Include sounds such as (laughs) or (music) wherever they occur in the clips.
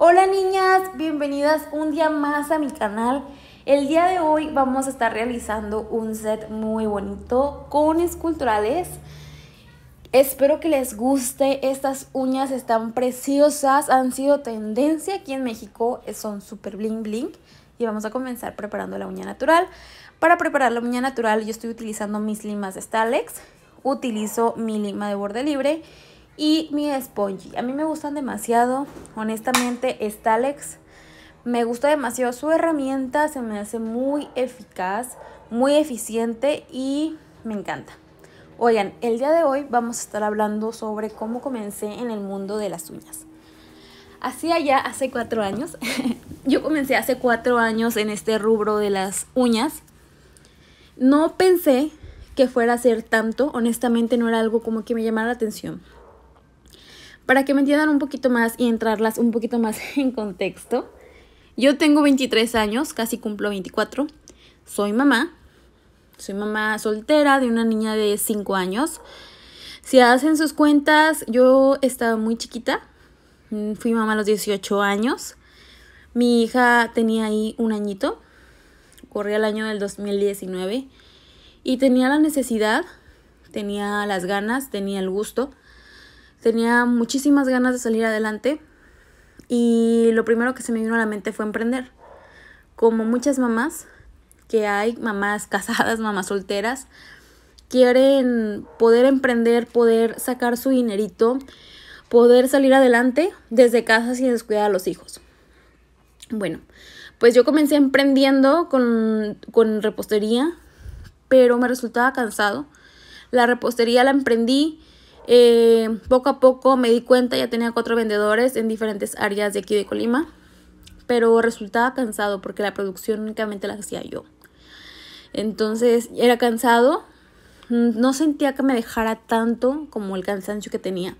Hola niñas, bienvenidas un día más a mi canal. El día de hoy vamos a estar realizando un set muy bonito con esculturales. Espero que les guste, estas uñas están preciosas, han sido tendencia aquí en México, eh, son súper bling bling. Y vamos a comenzar preparando la uña natural. Para preparar la uña natural yo estoy utilizando mis limas de Stalex, utilizo mi lima de borde libre y mi esponji, A mí me gustan demasiado, honestamente, Stalex. Me gusta demasiado su herramienta, se me hace muy eficaz, muy eficiente y me encanta. Oigan, el día de hoy vamos a estar hablando sobre cómo comencé en el mundo de las uñas. Hacía ya hace cuatro años, (laughs) yo comencé hace cuatro años en este rubro de las uñas. No pensé que fuera a ser tanto, honestamente no era algo como que me llamara la atención para que me entiendan un poquito más y entrarlas un poquito más (laughs) en contexto. Yo tengo 23 años, casi cumplo 24. Soy mamá. Soy mamá soltera de una niña de 5 años. Si hacen sus cuentas, yo estaba muy chiquita. Mm, fui mamá a los 18 años. Mi hija tenía ahí un añito. Corría el año del 2019. Y tenía la necesidad, tenía las ganas, tenía el gusto Tenía muchísimas ganas de salir adelante y lo primero que se me vino a la mente fue emprender. Como muchas mamás que hay, mamás (laughs) casadas, mamás solteras, quieren poder emprender, poder sacar su dinerito, poder salir adelante desde casa sin descuidar a los hijos. Bueno, pues yo comencé emprendiendo con, con repostería, pero me resultaba cansado. La repostería la emprendí eh, poco a poco me di cuenta, ya tenía cuatro vendedores en diferentes áreas de aquí de Colima, pero resultaba cansado porque la producción únicamente la hacía yo. Entonces era cansado, no sentía que me dejara tanto como el cansancio que tenía.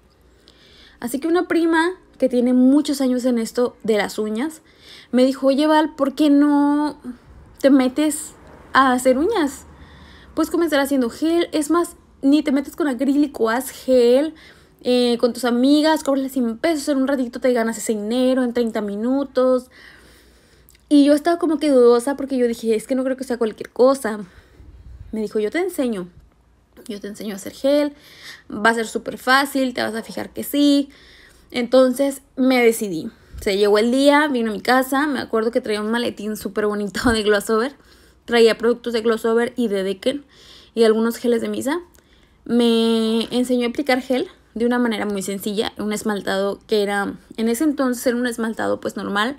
Así que una prima que tiene muchos años en esto de las uñas, me dijo, oye Val, ¿por qué no te metes a hacer uñas? Pues comenzar haciendo gel, es más, ni te metes con acrílico, haz gel. Eh, con tus amigas, cóbrale 100 pesos, en un ratito te ganas ese dinero, en 30 minutos. Y yo estaba como que dudosa porque yo dije, es que no creo que sea cualquier cosa. Me dijo, yo te enseño, yo te enseño a hacer gel, va a ser súper fácil, te vas a fijar que sí. Entonces me decidí. Se llegó el día, vino a mi casa, me acuerdo que traía un maletín súper bonito (laughs) de Glossover, traía productos de Glossover y de Decken y algunos geles de misa me enseñó a aplicar gel de una manera muy sencilla, un esmaltado que era, en ese entonces era un esmaltado pues normal.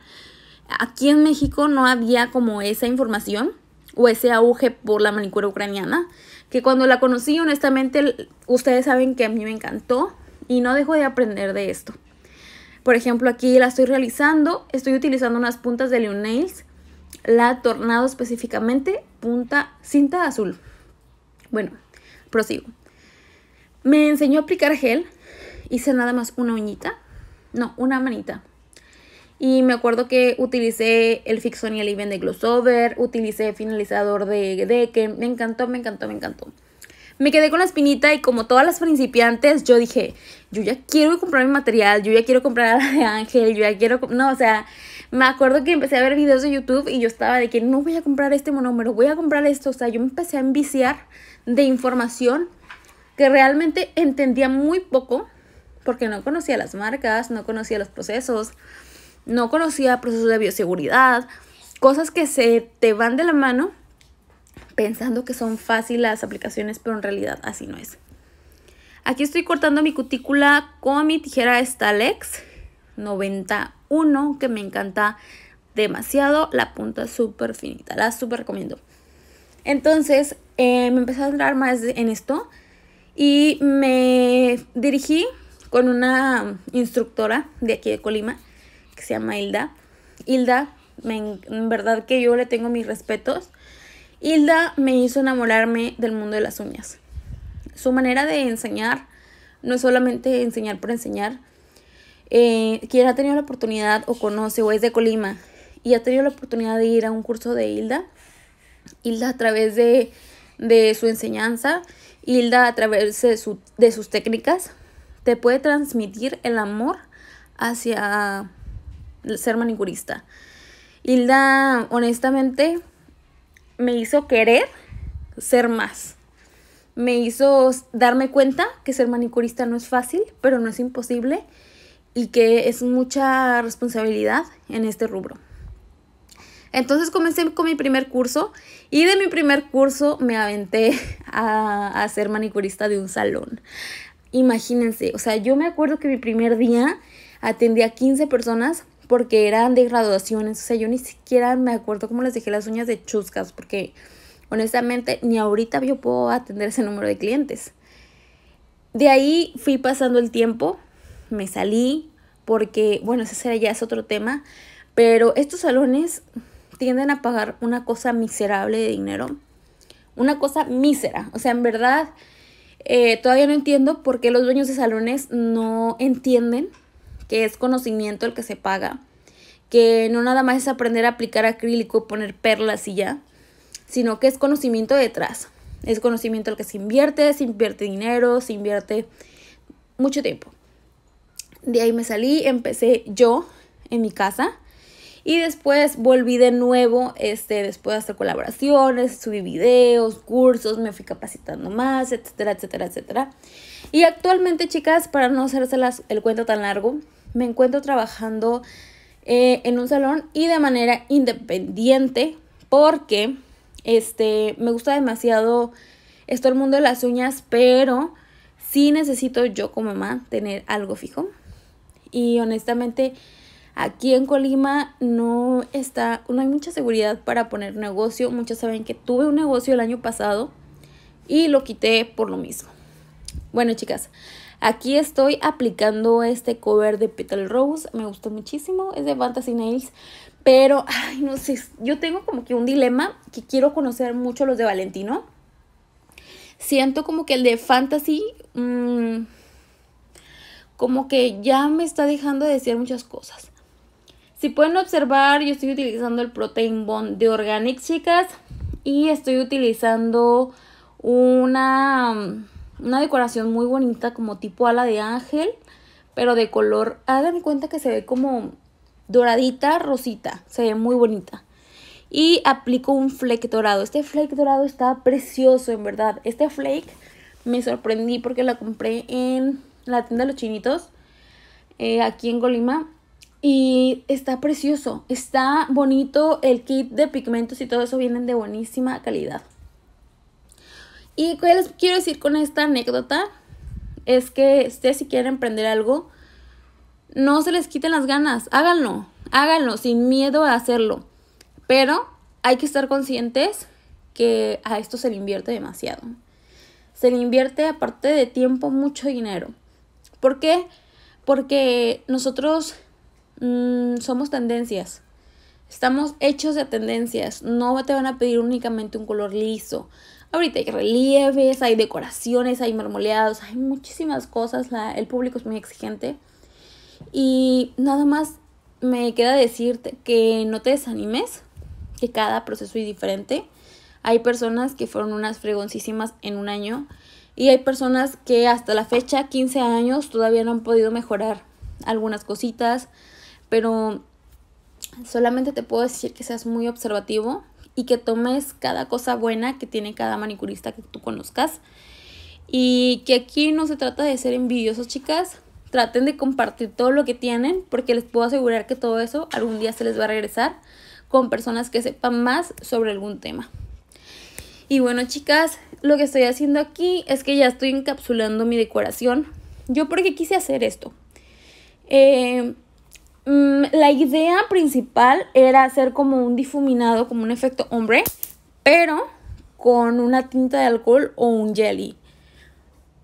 Aquí en México no había como esa información o ese auge por la manicura ucraniana, que cuando la conocí honestamente ustedes saben que a mí me encantó y no dejo de aprender de esto. Por ejemplo, aquí la estoy realizando, estoy utilizando unas puntas de Leon Nails, la tornado específicamente punta cinta azul. Bueno, prosigo. Me enseñó a aplicar gel. Hice nada más una uñita. No, una manita. Y me acuerdo que utilicé el Fixon y el de Glossover. Utilicé finalizador de que Me encantó, me encantó, me encantó. Me quedé con la espinita y como todas las principiantes, yo dije, yo ya quiero comprar mi material, yo ya quiero comprar la (laughs) de Ángel, yo ya quiero... No, o sea, me acuerdo que empecé a ver videos de YouTube y yo estaba de que no voy a comprar este monómero, voy a comprar esto. O sea, yo me empecé a enviciar de información que realmente entendía muy poco porque no conocía las marcas, no conocía los procesos, no conocía procesos de bioseguridad, cosas que se te van de la mano pensando que son fáciles las aplicaciones, pero en realidad así no es. Aquí estoy cortando mi cutícula con mi tijera Stalex 91, que me encanta demasiado. La punta súper finita, la súper recomiendo. Entonces, eh, me empecé a entrar más en esto y me dirigí con una instructora de aquí de Colima que se llama Hilda. Hilda, en verdad que yo le tengo mis respetos. Hilda me hizo enamorarme del mundo de las uñas. Su manera de enseñar no es solamente enseñar por enseñar. Eh, quien ha tenido la oportunidad o conoce o es de Colima y ha tenido la oportunidad de ir a un curso de Hilda, Hilda a través de, de su enseñanza Hilda a través de, de sus técnicas te puede transmitir el amor hacia ser manicurista. Hilda, honestamente, me hizo querer ser más. Me hizo darme cuenta que ser manicurista no es fácil, pero no es imposible y que es mucha responsabilidad en este rubro. Entonces comencé con mi primer curso y de mi primer curso me aventé (laughs) a, ser manicurista de un salón. Imagínense, o sea, yo me acuerdo que mi primer día atendí a 15 personas porque eran de graduaciones, o sea, yo ni siquiera me acuerdo cómo les dejé las uñas de chuscas porque honestamente ni ahorita yo puedo atender ese número de clientes. De ahí fui pasando el tiempo, me salí porque, bueno, ese ya es otro tema, pero estos salones tienden a pagar una cosa miserable de dinero. Una cosa mísera. O sea, en verdad, eh, todavía no entiendo por qué los dueños de salones no entienden que es conocimiento el que se paga. Que no nada más es aprender a aplicar acrílico, poner perlas y ya. Sino que es conocimiento detrás. Es conocimiento el que se invierte, se invierte dinero, se invierte mucho tiempo. De ahí me salí, empecé yo en mi casa y después volví de nuevo, este, después de hacer colaboraciones, subí videos, cursos, me fui capacitando más, etcétera, etcétera, etcétera. Y actualmente, chicas, para no hacerse el cuento tan largo, me encuentro trabajando eh, en un salón y de manera independiente porque este, me gusta demasiado esto el mundo de las uñas, pero sí necesito yo como mamá tener algo fijo. Y honestamente Aquí en Colima no está, no hay mucha seguridad para poner negocio. Muchos saben que tuve un negocio el año pasado y lo quité por lo mismo. Bueno, chicas, aquí estoy aplicando este cover de Petal Rose. Me gustó muchísimo. Es de Fantasy Nails. Pero, ay, no sé, yo tengo como que un dilema que quiero conocer mucho los de Valentino. Siento como que el de Fantasy, mm, como que ya me está dejando de decir muchas cosas. Si pueden observar, yo estoy utilizando el Protein Bond de Organic, chicas. Y estoy utilizando una, una decoración muy bonita como tipo ala de ángel. Pero de color, hagan cuenta que se ve como doradita, rosita. Se ve muy bonita. Y aplico un flake dorado. Este flake dorado está precioso, en verdad. Este flake me sorprendí porque la compré en la tienda de los chinitos. Eh, aquí en Colima y está precioso, está bonito, el kit de pigmentos y todo eso vienen de buenísima calidad. Y qué les quiero decir con esta anécdota es que ustedes si quieren emprender algo, no se les quiten las ganas, háganlo, háganlo sin miedo a hacerlo. Pero hay que estar conscientes que a esto se le invierte demasiado. Se le invierte aparte de tiempo mucho dinero. ¿Por qué? Porque nosotros Mm, somos tendencias. Estamos hechos de tendencias. No te van a pedir únicamente un color liso. Ahorita hay relieves, hay decoraciones, hay marmoleados, hay muchísimas cosas. el público es muy exigente. Y nada más me queda decirte que no te desanimes, que cada proceso es diferente. Hay personas que fueron unas fregoncísimas en un año y hay personas que hasta la fecha, 15 años, todavía no han podido mejorar algunas cositas, pero solamente te puedo decir que seas muy observativo y que tomes cada cosa buena que tiene cada manicurista que tú conozcas. Y que aquí no se trata de ser envidiosos, chicas. Traten de compartir todo lo que tienen porque les puedo asegurar que todo eso algún día se les va a regresar con personas que sepan más sobre algún tema. Y bueno, chicas, lo que estoy haciendo aquí es que ya estoy encapsulando mi decoración. Yo porque quise hacer esto. Eh, Mm, la idea principal era hacer como un difuminado, como un efecto hombre, pero con una tinta de alcohol o un jelly.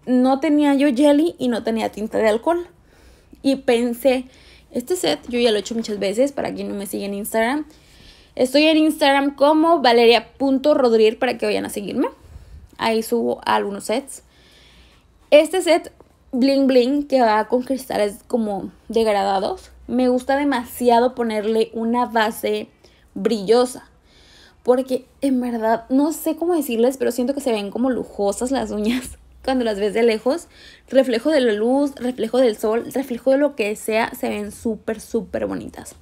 No tenía yo jelly y no tenía tinta de alcohol. Y pensé, este set yo ya lo he hecho muchas veces para quien no me sigue en Instagram. Estoy en Instagram como valeria.rodríguez para que vayan a seguirme. Ahí subo algunos sets. Este set bling bling que va con cristales como degradados. Me gusta demasiado ponerle una base brillosa. Porque en verdad, no sé cómo decirles, pero siento que se ven como lujosas las uñas (laughs) cuando las ves de lejos. Reflejo de la luz, reflejo del sol, reflejo de lo que sea, se ven súper, súper bonitas.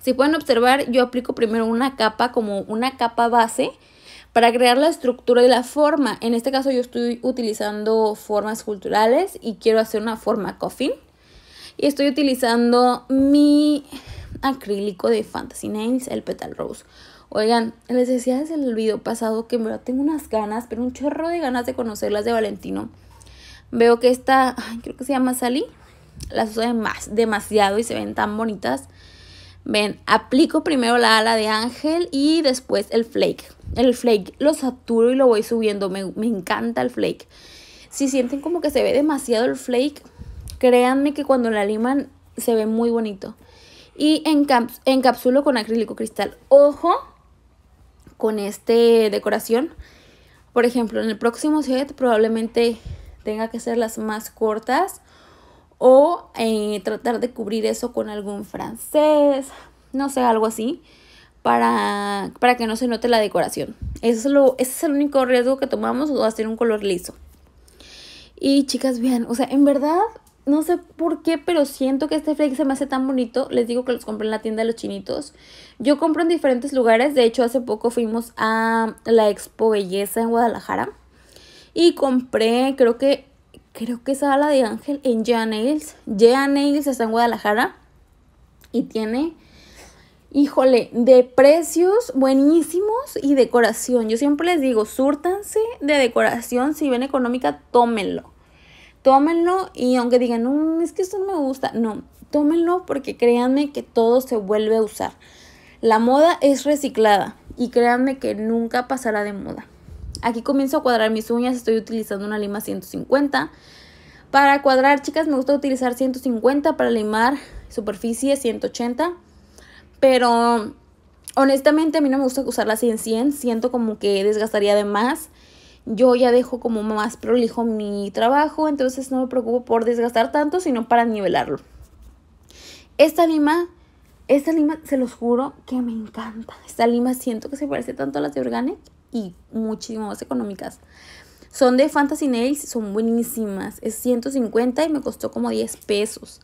Si pueden observar, yo aplico primero una capa como una capa base para crear la estructura y la forma. En este caso yo estoy utilizando formas culturales y quiero hacer una forma coffin. Y estoy utilizando mi acrílico de Fantasy Names, el Petal Rose. Oigan, les decía desde el video pasado que me tengo unas ganas, pero un chorro de ganas de conocerlas de Valentino. Veo que esta, creo que se llama Sally, las uso demasiado y se ven tan bonitas. Ven, aplico primero la ala de ángel y después el flake. El flake lo saturo y lo voy subiendo. Me, encanta el flake. Si sienten como que se ve demasiado el flake, créanme que cuando la liman se ve muy bonito. Y encapsulo con acrílico cristal. Ojo con este decoración. Por ejemplo, en el próximo set probablemente tenga que ser las más cortas o eh, tratar de cubrir eso con algún francés, no sé, algo así para, para que no se note la decoración. Eso es lo, ese es el único riesgo que tomamos o hacer un color liso. Y chicas, vean, o sea, en verdad, no sé por qué, pero siento que este flake se me hace tan bonito. Les digo que los compré en la tienda de los chinitos. Yo compro en diferentes lugares. De hecho, hace poco fuimos a la Expo Belleza en Guadalajara. Y compré, creo que, creo que esa ala de Ángel en Jean Nails. Nails está en Guadalajara. Y tiene híjole, de precios buenísimos y decoración. Yo siempre les digo, surtanse de decoración, si ven económica, tómenlo. Tómenlo y aunque digan, no, es que esto no me gusta, no, tómenlo porque créanme que todo se vuelve a usar. La moda es reciclada y créanme que nunca pasará de moda. Aquí comienzo a cuadrar mis uñas, estoy utilizando una lima 150. Para cuadrar, chicas, me gusta utilizar 150, para limar superficie 180. Pero honestamente a mí no me gusta usar en 100, siento como que desgastaría de más. Yo ya dejo como más prolijo mi trabajo, entonces no me preocupo por desgastar tanto, sino para nivelarlo. Esta lima, esta lima se los juro que me encanta. Esta lima siento que se parece tanto a las de Organic y muchísimo más económicas. Son de Fantasy Nails, son buenísimas. Es 150 y me costó como 10 pesos.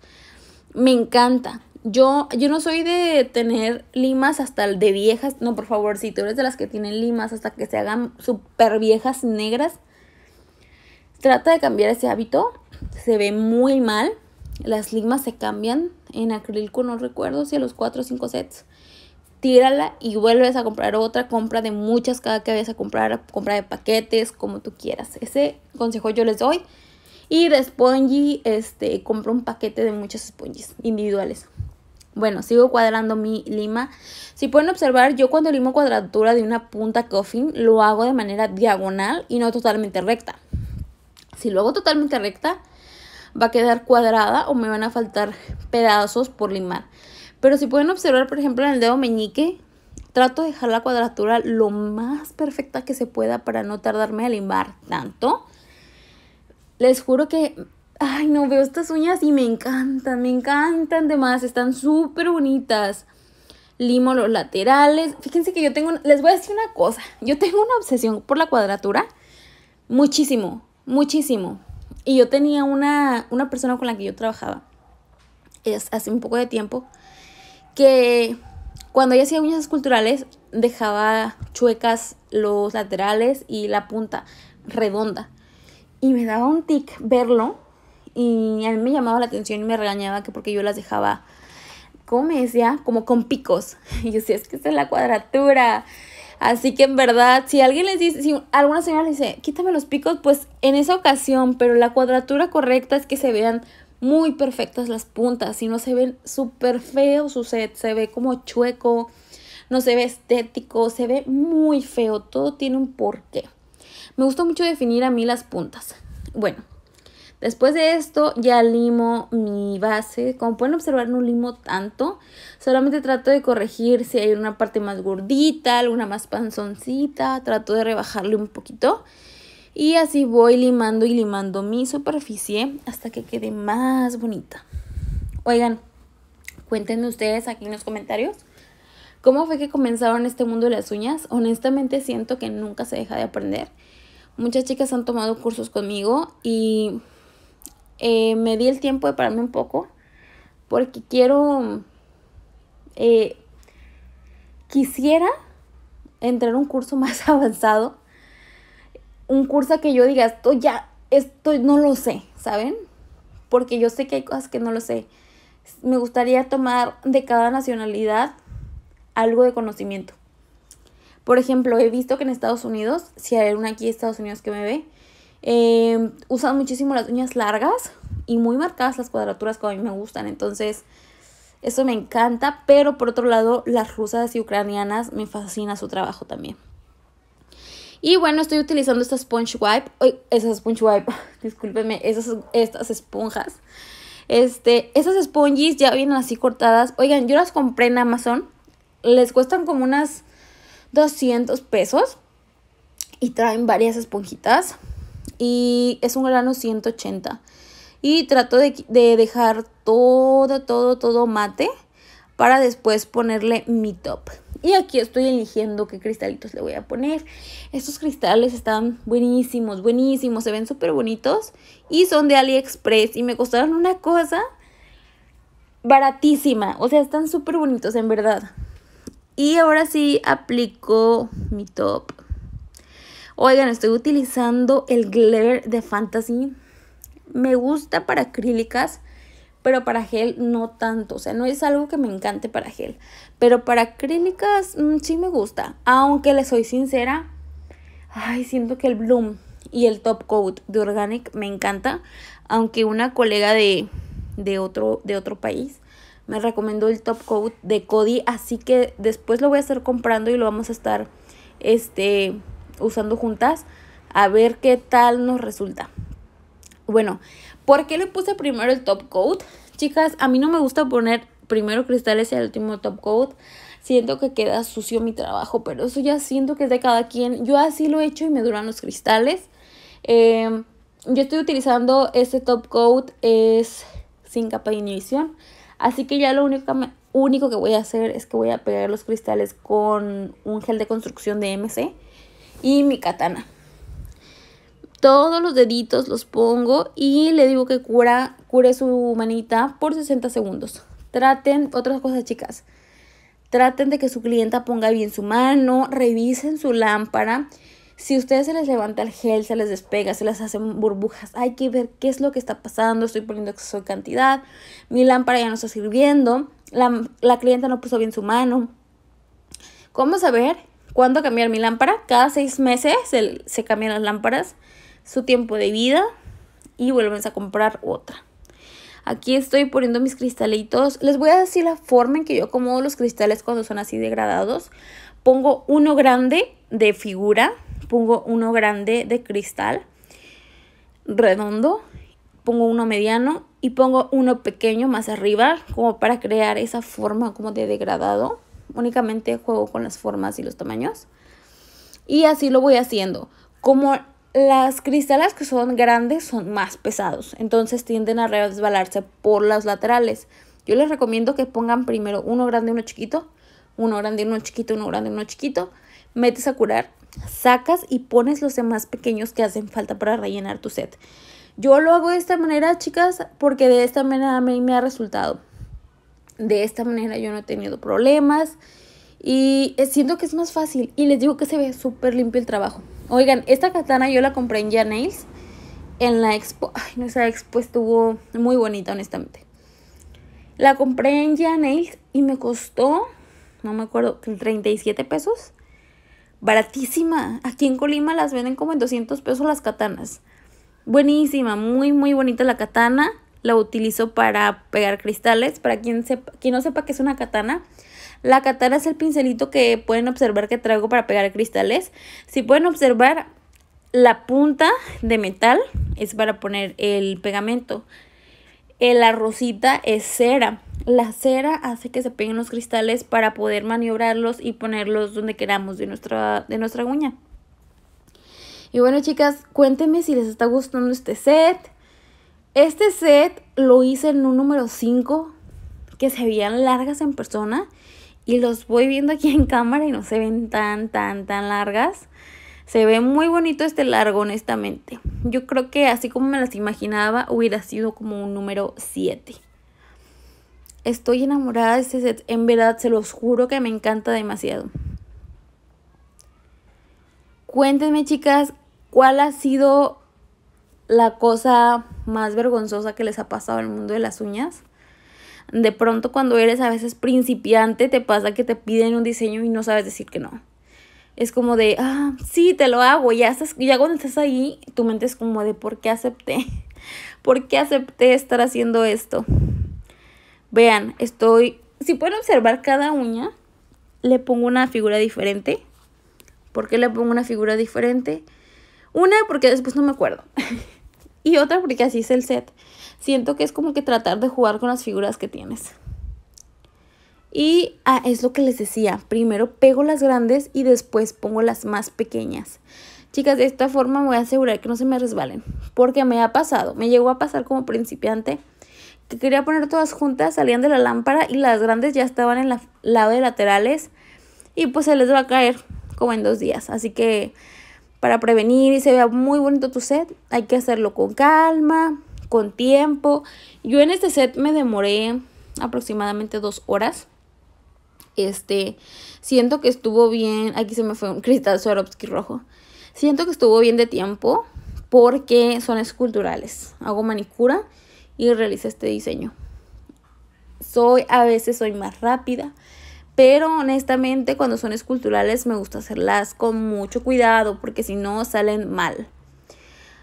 Me encanta. Yo, yo no soy de tener limas hasta de viejas. No, por favor, si tú eres de las que tienen limas hasta que se hagan súper viejas negras, trata de cambiar ese hábito. Se ve muy mal. Las limas se cambian en acrílico, no recuerdo si a los 4 o 5 sets. Tírala y vuelves a comprar otra compra de muchas cada que vayas a comprar, compra de paquetes, como tú quieras. Ese consejo yo les doy. Y de Spongy, este, compra un paquete de muchas Spongies individuales. Bueno, sigo cuadrando mi lima. Si pueden observar, yo cuando limo cuadratura de una punta coffin, lo hago de manera diagonal y no totalmente recta. Si lo hago totalmente recta, va a quedar cuadrada o me van a faltar pedazos por limar. Pero si pueden observar, por ejemplo, en el dedo meñique, trato de dejar la cuadratura lo más perfecta que se pueda para no tardarme a limar tanto. Les juro que Ay, no veo estas uñas y me encantan, me encantan de más, están súper bonitas. Limo los laterales. Fíjense que yo tengo, les voy a decir una cosa, yo tengo una obsesión por la cuadratura, muchísimo, muchísimo. Y yo tenía una, una persona con la que yo trabajaba, es hace un poco de tiempo, que cuando ella hacía uñas esculturales dejaba chuecas los laterales y la punta redonda. Y me daba un tic verlo y a mí me llamaba la atención y me regañaba que porque yo las dejaba, ¿Cómo me decía, como con picos. (laughs) Y yo decía, es que esta es la cuadratura. Así que en verdad, si alguien les dice, si alguna señora les dice, quítame los picos, pues en esa ocasión, pero la cuadratura correcta es que se vean muy perfectas las puntas, si no se ven súper feo su set, se ve como chueco, no se ve estético, se ve muy feo, todo tiene un porqué. Me gusta mucho definir a mí las puntas. Bueno, Después de esto ya limo mi base. Como pueden observar no limo tanto. Solamente trato de corregir si hay una parte más gordita, alguna más panzoncita. Trato de rebajarle un poquito. Y así voy limando y limando mi superficie hasta que quede más bonita. Oigan, cuéntenme ustedes aquí en los comentarios. ¿Cómo fue que comenzaron este mundo de las uñas? Honestamente siento que nunca se deja de aprender. Muchas chicas han tomado cursos conmigo y eh, me di el tiempo de pararme un poco porque quiero, eh, quisiera entrar a un curso (laughs) más avanzado, un curso que yo diga, esto ya, esto no lo sé, ¿saben? Porque yo sé que hay cosas que no lo sé. Me gustaría tomar de cada nacionalidad algo de conocimiento. Por ejemplo, he visto que en Estados Unidos, si hay una aquí en Estados Unidos que me ve, Em, usan muchísimo las uñas largas y muy marcadas las cuadraturas como a mí me gustan. Entonces, eso me encanta. Pero por otro lado, las rusas y ucranianas me fascina su trabajo también. Y bueno, estoy utilizando esta sponge wipe. hoy esponjas, sponge wipe, (laughs) discúlpenme, esas, estas esponjas. Este, esas sponges ya vienen así cortadas. Oigan, yo las compré en Amazon. Les cuestan como unas 200 pesos. Y traen varias esponjitas y es un grano 180. Y trato de, dejar todo, todo, todo mate para después ponerle mi top. Y aquí estoy eligiendo qué cristalitos le voy a poner. Estos cristales están buenísimos, buenísimos. Se ven súper bonitos. Y son de AliExpress. Y me costaron una cosa baratísima. O sea, están súper bonitos, en verdad. Y ahora sí aplico mi top. Oigan, estoy utilizando el Glare de Fantasy. Me gusta para acrílicas, pero para gel no tanto. O sea, no es algo que me encante para gel. Pero para acrílicas mm, sí me gusta. Aunque le soy sincera, ay, siento que el Bloom y el Top Coat de Organic me encanta. Aunque una colega de, otro, de otro país me recomendó el top coat de Cody, así que después lo voy a estar comprando y lo vamos a estar este usando juntas a ver qué tal nos resulta. Bueno, ¿por qué le puse primero el top coat? Chicas, a mí no me gusta poner primero cristales y el último top coat. Siento que queda sucio mi trabajo, pero eso ya siento que es de cada quien. Yo así lo he hecho y me duran los cristales. Em, yo estoy utilizando este top coat, es sin capa de inhibición. Así que ya lo único, único que voy a hacer es que voy a pegar los cristales con un gel de construcción de MC y mi katana. Todos los deditos los pongo y le digo que cura, cure su manita por 60 segundos. Traten, otras cosas chicas, traten de que su clienta ponga bien su mano, revisen su lámpara. Si a ustedes se les levanta el gel, se les despega, se les hacen burbujas, hay que ver qué es lo que está pasando. Estoy poniendo exceso de cantidad, mi lámpara ya no está sirviendo, la, la clienta no puso bien su mano. ¿Cómo saber cuando cambiar mi lámpara? Cada seis meses se, cambian las lámparas, su tiempo de vida y vuelven a comprar otra. Aquí estoy poniendo mis cristalitos. Les voy a decir la forma en que yo acomodo los cristales cuando son así degradados. Pongo uno grande de figura, pongo uno grande de cristal redondo, pongo uno mediano y pongo uno pequeño más arriba como para crear esa forma como de degradado únicamente juego con las formas y los tamaños. Y así lo voy haciendo. Como las cristalas que son grandes son más pesados, entonces tienden a resbalarse por las laterales. Yo les recomiendo que pongan primero uno grande, y uno chiquito, uno grande, y uno chiquito, uno grande, y uno chiquito. Metes a curar, sacas y pones los demás pequeños que hacen falta para rellenar tu set. Yo lo hago de esta manera, chicas, porque de esta manera a mí me ha resultado. De esta manera yo no he tenido problemas y eh, siento que es más fácil. Y les digo que se ve súper limpio el trabajo. Oigan, esta katana yo la compré en Nails En la expo. Ay, no, esa expo estuvo muy bonita, honestamente. La compré en Nails y me costó, no me acuerdo, 37 pesos. Baratísima. Aquí en Colima las venden como en 200 pesos las katanas. Buenísima, muy, muy bonita la katana la utilizo para pegar cristales. Para quien, quien no sepa que es una katana, la katana es el pincelito que pueden observar que traigo para pegar cristales. Si pueden observar, la punta de metal es para poner el pegamento. La rosita es cera. La cera hace que se peguen los cristales para poder maniobrarlos y ponerlos donde queramos de nuestra, de nuestra uña. Y bueno chicas, cuéntenme si les está gustando este set este set lo hice en un número 5, que se veían largas en persona. Y los voy viendo aquí en cámara y no se ven tan, tan, tan largas. Se ve muy bonito este largo, honestamente. Yo creo que así como me las imaginaba, hubiera sido como un número 7. Estoy enamorada de este set. En verdad, se los juro que me encanta demasiado. Cuéntenme, chicas, cuál ha sido la cosa más vergonzosa que les ha pasado al mundo de las uñas. De pronto cuando eres a veces principiante te pasa que te piden un diseño y no sabes decir que no. Es como de, ah, sí, te lo hago. Ya, estás, ya cuando estás ahí, tu mente es como de, ¿por qué acepté? (laughs) ¿Por qué acepté estar haciendo esto? Vean, estoy... Si pueden observar cada uña, le pongo una figura diferente. ¿Por qué le pongo una figura diferente? Una, porque después no me acuerdo. (laughs) y otra porque así es el set. Siento que es como que tratar de jugar con las figuras que tienes. Y ah, es lo que les decía, primero pego las grandes y después pongo las más pequeñas. Chicas, de esta forma me voy a asegurar que no se me resbalen, porque me ha pasado, me llegó a pasar como principiante que quería poner todas juntas, salían de la lámpara y las grandes ya estaban en el la, lado de laterales y pues se les va a caer como en dos días. Así que para prevenir y se vea muy bonito tu set, hay que hacerlo con calma, con tiempo. Yo en este set me demoré aproximadamente dos horas. Este, siento que estuvo bien. Aquí se me fue un cristal Swarovski rojo. Siento que estuvo bien de tiempo porque son esculturales. Hago manicura y realice este diseño. Soy, a veces soy más rápida, pero honestamente cuando son esculturales me gusta hacerlas con mucho cuidado porque si no salen mal.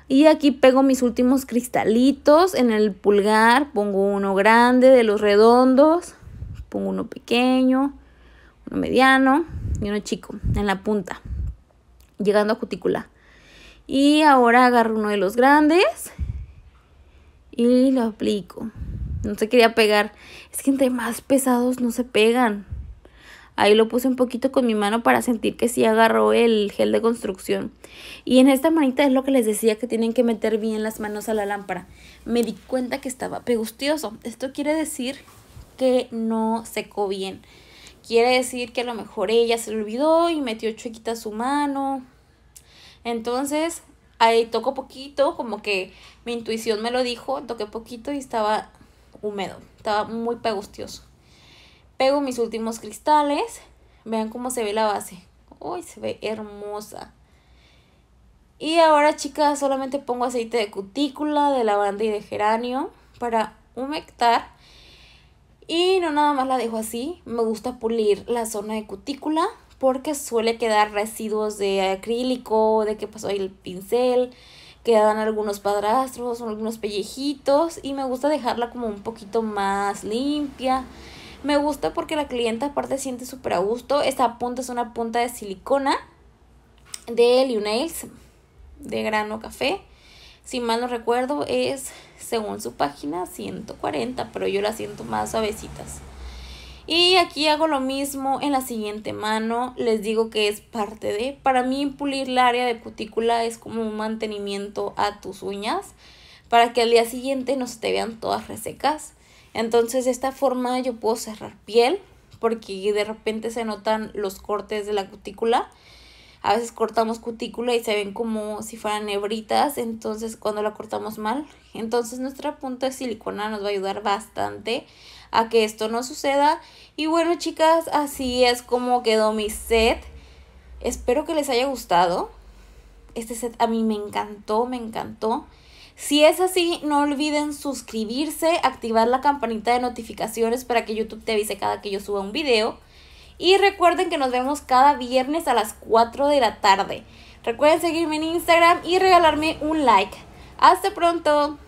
Y aquí pego mis últimos cristalitos en el pulgar, pongo uno grande de los redondos, pongo uno pequeño, uno mediano y uno chico en la punta, llegando a cutícula. Y ahora agarro uno de los grandes y lo aplico. No se quería pegar. Es que entre más pesados no se pegan. Ahí lo puse un poquito con mi mano para sentir que sí agarró el gel de construcción. Y en esta manita es lo que les decía que tienen que meter bien las manos a la lámpara. Me di cuenta que estaba pegustioso. Esto quiere decir que no secó bien. Quiere decir que a lo mejor ella se olvidó y metió chiquita su mano. Entonces, ahí toco poquito, como que mi intuición me lo dijo, toqué poquito y estaba húmedo, estaba muy pegustioso. Pego mis últimos cristales. Vean cómo se ve la base. Uy, se ve hermosa. Y ahora, chicas, solamente pongo aceite de cutícula, de lavanda y de geranio para humectar. Y no nada más la dejo así. Me gusta pulir la zona de cutícula porque suele quedar residuos de acrílico, de que pasó el pincel, quedan algunos padrastros, algunos pellejitos y me gusta dejarla como un poquito más limpia me gusta porque la clienta aparte siente súper a gusto. Esta punta es una punta de silicona de Lionel's de grano café. Si mal no recuerdo es, según su página, 140, pero yo la siento más suavecitas. Y aquí hago lo mismo en la siguiente mano, les digo que es parte de, para mí pulir el área de cutícula es como un mantenimiento a tus uñas, para que al día siguiente no se te vean todas resecas. Entonces de esta forma yo puedo cerrar piel porque de repente se notan los cortes de la cutícula. A veces cortamos cutícula y se ven como si fueran hebritas, entonces cuando la cortamos mal. Entonces nuestra punta de silicona nos va a ayudar bastante a que esto no suceda. Y bueno chicas, así es como quedó mi set. Espero que les haya gustado. Este set a mí me encantó, me encantó. Si es así, no olviden suscribirse, activar la campanita de notificaciones para que YouTube te avise cada que yo suba un video. Y recuerden que nos vemos cada viernes a las 4 de la tarde. Recuerden seguirme en Instagram y regalarme un like. Hasta pronto.